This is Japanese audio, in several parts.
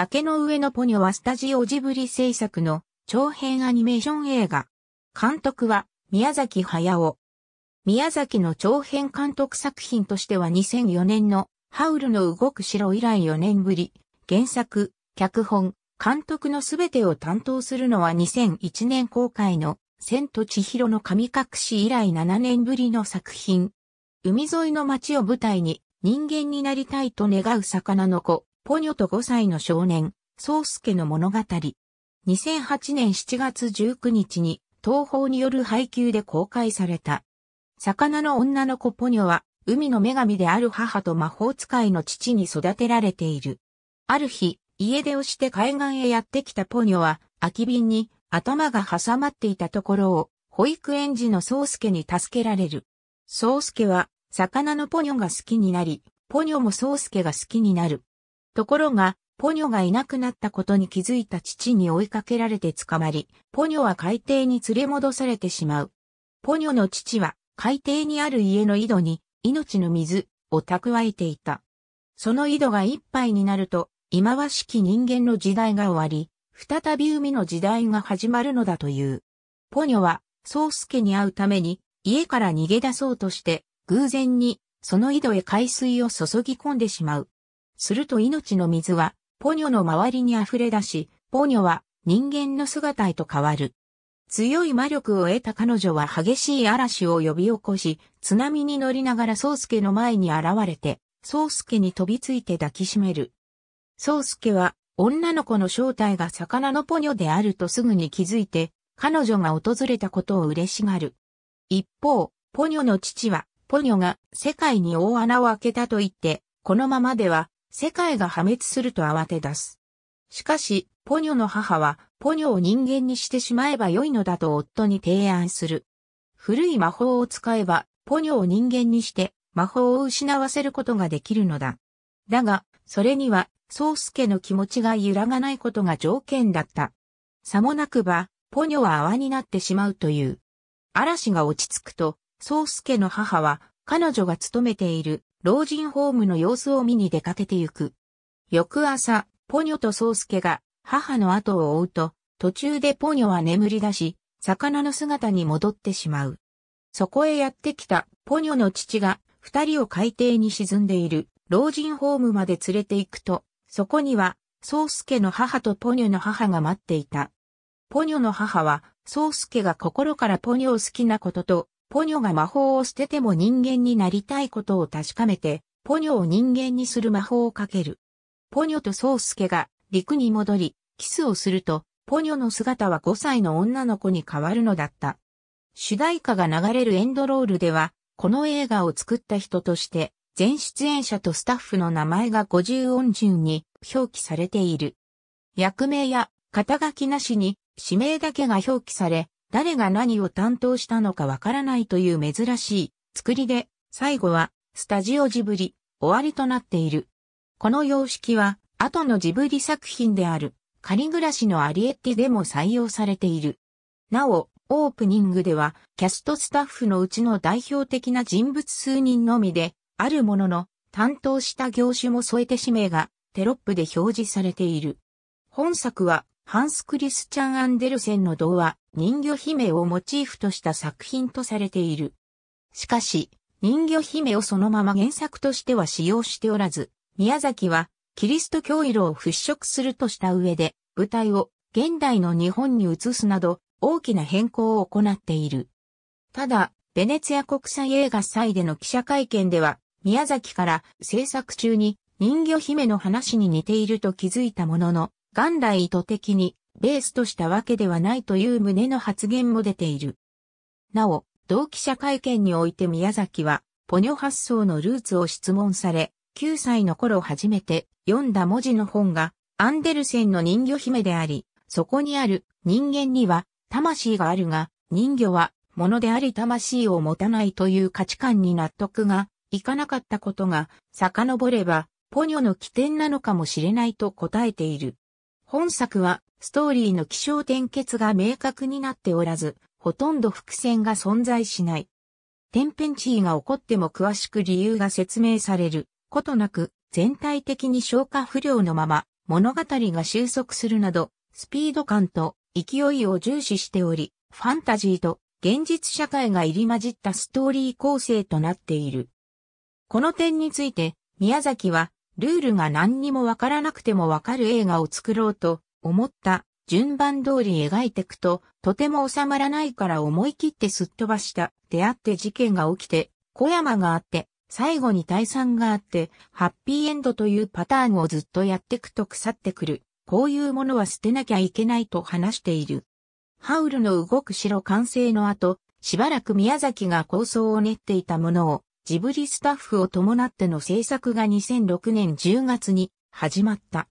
崖の上のポニョはスタジオジブリ制作の長編アニメーション映画。監督は宮崎駿。宮崎の長編監督作品としては2004年のハウルの動く城以来4年ぶり、原作、脚本、監督のすべてを担当するのは2001年公開の千と千尋の神隠し以来7年ぶりの作品。海沿いの街を舞台に人間になりたいと願う魚の子、ポニョと5歳の少年、宗介の物語。2008年7月19日に東宝による配給で公開された。魚の女の子ポニョは海の女神である母と魔法使いの父に育てられている。ある日、家出をして海岸へやってきたポニョは空き瓶に頭が挟まっていたところを保育園児の宗介に助けられる。宗介は魚のポニョが好きになり、ポニョも宗介が好きになる。ところが、ポニョがいなくなったことに気づいた父に追いかけられて捕まり、ポニョは海底に連れ戻されてしまう。ポニョの父は海底にある家の井戸に命の水を蓄えていた。その井戸が一杯になると、忌まわしき人間の時代が終わり、再び海の時代が始まるのだという。ポニョは、宗介に会うために、家から逃げ出そうとして、偶然に、その井戸へ海水を注ぎ込んでしまう。すると命の水は、ポニョの周りに溢れ出し、ポニョは人間の姿へと変わる。強い魔力を得た彼女は激しい嵐を呼び起こし、津波に乗りながら宗介の前に現れて、宗介に飛びついて抱きしめる。宗介は、女の子の正体が魚のポニョであるとすぐに気づいて、彼女が訪れたことを嬉しがる。一方、ポニョの父は、ポニョが世界に大穴を開けたと言って、このままでは世界が破滅すると慌て出す。しかし、ポニョの母は、ポニョを人間にしてしまえば良いのだと夫に提案する。古い魔法を使えば、ポニョを人間にして、魔法を失わせることができるのだ。だが、それには、宗介の気持ちが揺らがないことが条件だった。さもなくば、ポニョは泡になってしまうという。嵐が落ち着くと、宗介の母は、彼女が勤めている老人ホームの様子を見に出かけてゆく。翌朝、ポニョと宗介が母の後を追うと、途中でポニョは眠り出し、魚の姿に戻ってしまう。そこへやってきたポニョの父が二人を海底に沈んでいる老人ホームまで連れて行くと、そこには、宗介の母とポニョの母が待っていた。ポニョの母は、宗介が心からポニョを好きなことと、ポニョが魔法を捨てても人間になりたいことを確かめて、ポニョを人間にする魔法をかける。ポニョとソウスケが陸に戻り、キスをすると、ポニョの姿は5歳の女の子に変わるのだった。主題歌が流れるエンドロールでは、この映画を作った人として、全出演者とスタッフの名前が50音順に表記されている。役名や肩書きなしに指名だけが表記され、誰が何を担当したのかわからないという珍しい作りで、最後はスタジオジブリ、終わりとなっている。この様式は、後のジブリ作品である、仮暮らしのアリエッティでも採用されている。なお、オープニングでは、キャストスタッフのうちの代表的な人物数人のみで、あるものの、担当した業種も添えて氏名がテロップで表示されている。本作はハンス・クリスチャン・アンデルセンの童話、人魚姫をモチーフとした作品とされている。しかし、人魚姫をそのまま原作としては使用しておらず、宮崎は、キリスト教色を払拭するとした上で、舞台を現代の日本に移すなど、大きな変更を行っている。ただ、ベネツィア国際映画祭での記者会見では、宮崎から制作中に人魚姫の話に似ていると気づいたものの、元来意図的にベースとしたわけではないという旨の発言も出ている。なお、同記者会見において宮崎は、ポニョ発想のルーツを質問され、9歳の頃初めて読んだ文字の本が、アンデルセンの人魚姫であり、そこにある人間には魂があるが、人魚は物であり魂を持たないという価値観に納得がいかなかったことが、遡れば、ポニョの起点なのかもしれないと答えている。本作は、ストーリーの気象転結が明確になっておらず、ほとんど伏線が存在しない。天変地異が起こっても詳しく理由が説明されることなく、全体的に消化不良のまま、物語が収束するなど、スピード感と勢いを重視しており、ファンタジーと現実社会が入り混じったストーリー構成となっている。この点について、宮崎はルールが何にもわからなくてもわかる映画を作ろうと思った順番通り描いてくと、とても収まらないから思い切ってすっ飛ばした。出会って事件が起きて、小山があって、最後に退散があって、ハッピーエンドというパターンをずっとやってくと腐ってくる。こういうものは捨てなきゃいけないと話している。ハウルの動く城完成の後、しばらく宮崎が構想を練っていたものをジブリスタッフを伴っての制作が2006年10月に始まった。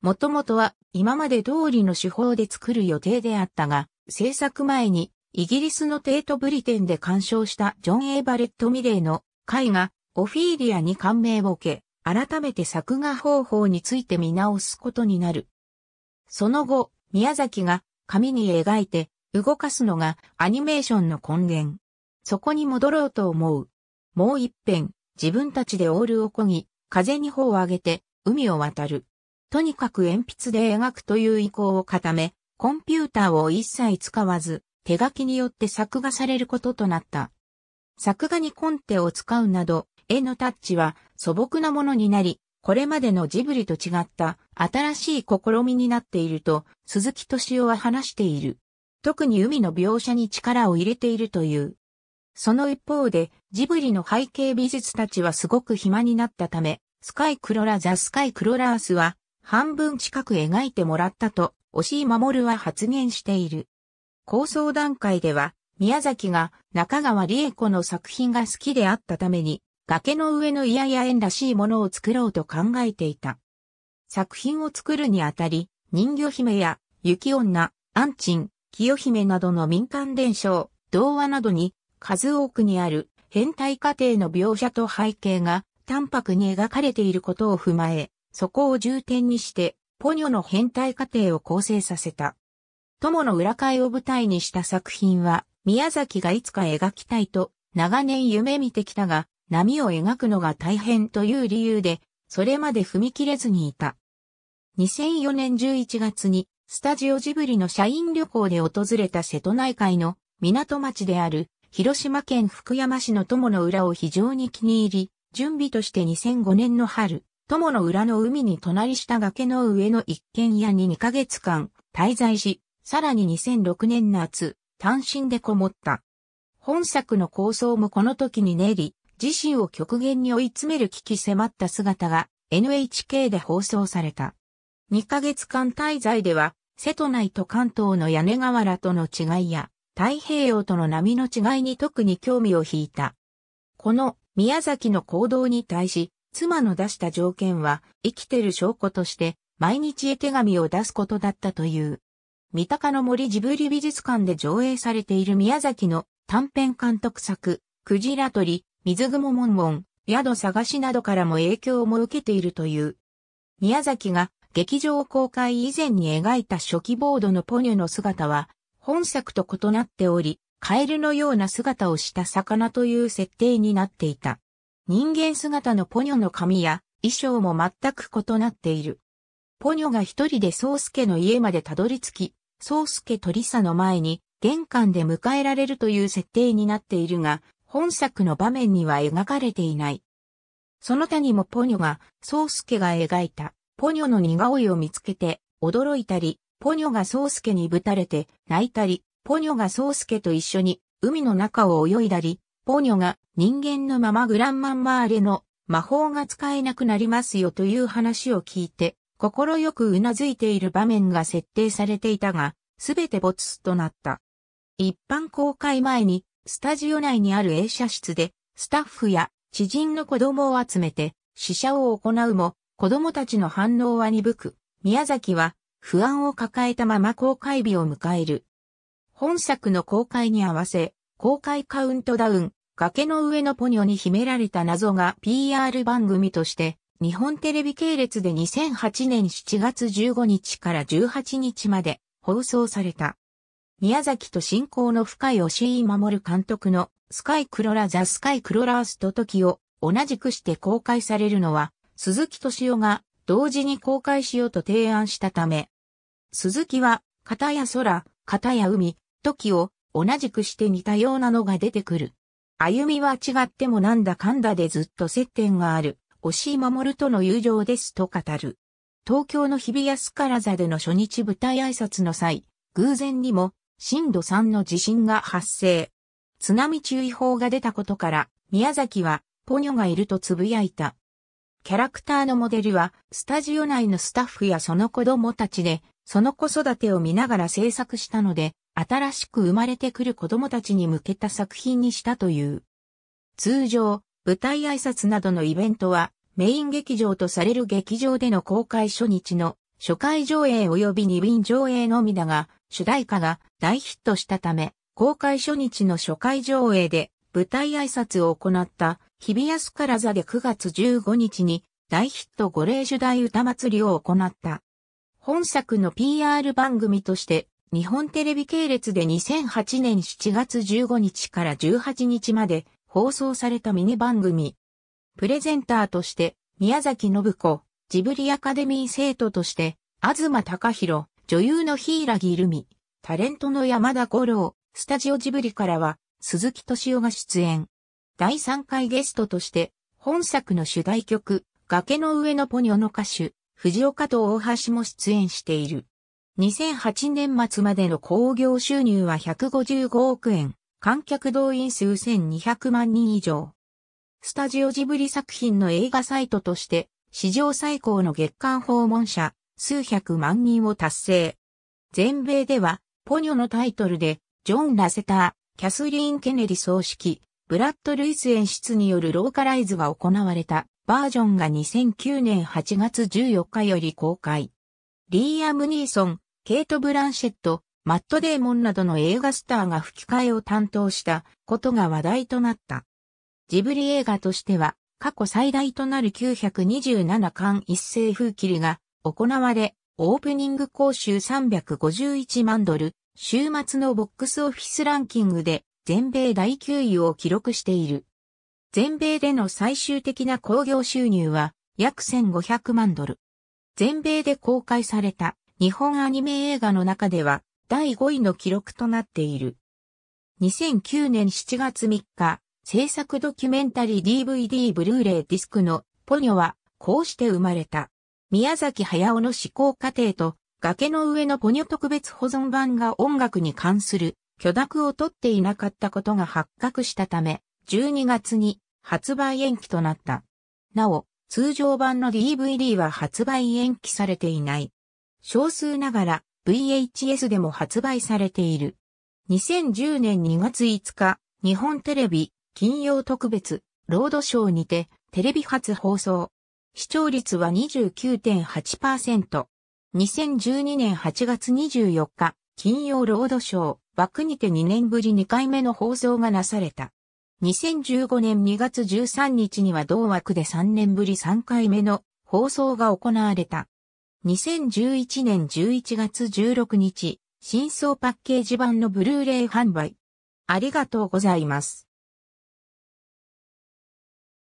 もともとは今まで通りの手法で作る予定であったが、制作前にイギリスのテートブリテンで鑑賞したジョン・エイ・バレット・ミレーの絵画オフィーリアに感銘を受け、改めて作画方法について見直すことになる。その後、宮崎が紙に描いて動かすのがアニメーションの根源。そこに戻ろうと思う。もう一遍、自分たちでオールをこぎ、風に帆を上げて、海を渡る。とにかく鉛筆で描くという意向を固め、コンピューターを一切使わず、手書きによって作画されることとなった。作画にコンテを使うなど、絵のタッチは素朴なものになり、これまでのジブリと違った新しい試みになっていると鈴木敏夫は話している。特に海の描写に力を入れているという。その一方で、ジブリの背景美術たちはすごく暇になったため、スカイクロラザスカイクロラースは半分近く描いてもらったと、押井守は発言している。構想段階では、宮崎が中川理恵子の作品が好きであったために、崖の上のイヤイヤ園らしいものを作ろうと考えていた。作品を作るにあたり、人魚姫や雪女、アンチン、清姫などの民間伝承、童話などに数多くにある変態過程の描写と背景が淡白に描かれていることを踏まえ、そこを重点にして、ポニョの変態過程を構成させた。友の裏会を舞台にした作品は、宮崎がいつか描きたいと、長年夢見てきたが、波を描くのが大変という理由で、それまで踏み切れずにいた。2004年11月に、スタジオジブリの社員旅行で訪れた瀬戸内海の港町である広島県福山市の友の浦を非常に気に入り、準備として2005年の春、友の浦の海に隣した崖の上の一軒家に2ヶ月間滞在し、さらに2006年夏、単身でこもった。本作の構想もこの時に練り、自身を極限に追い詰める危機迫った姿が NHK で放送された。2ヶ月間滞在では、瀬戸内と関東の屋根瓦との違いや、太平洋との波の違いに特に興味を引いた。この宮崎の行動に対し、妻の出した条件は生きてる証拠として毎日絵手紙を出すことだったという。三鷹の森ジブリ美術館で上映されている宮崎の短編監督作、クジラ鳥、水雲門門、宿探しなどからも影響も受けているという。宮崎が劇場公開以前に描いた初期ボードのポニョの姿は本作と異なっており、カエルのような姿をした魚という設定になっていた。人間姿のポニョの髪や衣装も全く異なっている。ポニョが一人で宗介の家までたどり着き、宗介とリサの前に玄関で迎えられるという設定になっているが、本作の場面には描かれていない。その他にもポニョが、宗介が描いた、ポニョの似顔絵を見つけて、驚いたり、ポニョが宗介にぶたれて泣いたり、ポニョが宗介と一緒に海の中を泳いだり、ポニョが人間のままグランマンマーレの魔法が使えなくなりますよという話を聞いて、心よくうなずいている場面が設定されていたが、すべて没となった。一般公開前に、スタジオ内にある映写室で、スタッフや知人の子供を集めて、試写を行うも、子供たちの反応は鈍く、宮崎は不安を抱えたまま公開日を迎える。本作の公開に合わせ、公開カウントダウン、崖の上のポニョに秘められた謎が PR 番組として、日本テレビ系列で2008年7月15日から18日まで放送された。宮崎と信仰の深い押井守監督のスカイクロラザスカイクロラースト時を同じくして公開されるのは鈴木敏夫が同時に公開しようと提案したため、鈴木は、片や空、片や海、時を同じくして似たようなのが出てくる。歩みは違ってもなんだかんだでずっと接点がある、押し守るとの友情ですと語る。東京の日比谷スカラ座での初日舞台挨拶の際、偶然にも震度3の地震が発生。津波注意報が出たことから、宮崎はポニョがいると呟いた。キャラクターのモデルは、スタジオ内のスタッフやその子供たちで、その子育てを見ながら制作したので、新しく生まれてくる子供たちに向けた作品にしたという。通常、舞台挨拶などのイベントは、メイン劇場とされる劇場での公開初日の初回上映及び二便上映のみだが、主題歌が大ヒットしたため、公開初日の初回上映で舞台挨拶を行った日比安から座で9月15日に大ヒット五霊主題歌祭りを行った。本作の PR 番組として、日本テレビ系列で2008年7月15日から18日まで放送されたミニ番組。プレゼンターとして、宮崎信子、ジブリアカデミー生徒として、東隆弘、女優の柊木留美、タレントの山田五郎、スタジオジブリからは、鈴木敏夫が出演。第3回ゲストとして、本作の主題曲、崖の上のポニョの歌手、藤岡と大橋も出演している。2008年末までの興行収入は155億円、観客動員数1200万人以上。スタジオジブリ作品の映画サイトとして、史上最高の月間訪問者、数百万人を達成。全米では、ポニョのタイトルで、ジョン・ラセター、キャスリーン・ケネリ葬式、ブラッド・ルイス演出によるローカライズが行われた。バージョンが2009年8月14日より公開。リーアム・ニーソン、ケイト・ブランシェット、マット・デーモンなどの映画スターが吹き替えを担当したことが話題となった。ジブリ映画としては過去最大となる927巻一斉風切りが行われ、オープニング講習351万ドル、週末のボックスオフィスランキングで全米第9位を記録している。全米での最終的な興行収入は約1500万ドル。全米で公開された日本アニメ映画の中では第5位の記録となっている。2009年7月3日、制作ドキュメンタリー DVD ブルーレイディスクのポニョはこうして生まれた。宮崎駿の思考過程と崖の上のポニョ特別保存版が音楽に関する許諾を取っていなかったことが発覚したため、12月に発売延期となった。なお、通常版の DVD は発売延期されていない。少数ながら VHS でも発売されている。2010年2月5日、日本テレビ金曜特別ロードショーにてテレビ初放送。視聴率は29.8%。2012年8月24日、金曜ロードショー、枠にて2年ぶり2回目の放送がなされた。2015年2月13日には同枠で3年ぶり3回目の放送が行われた。2011年11月16日、真相パッケージ版のブルーレイ販売。ありがとうございます。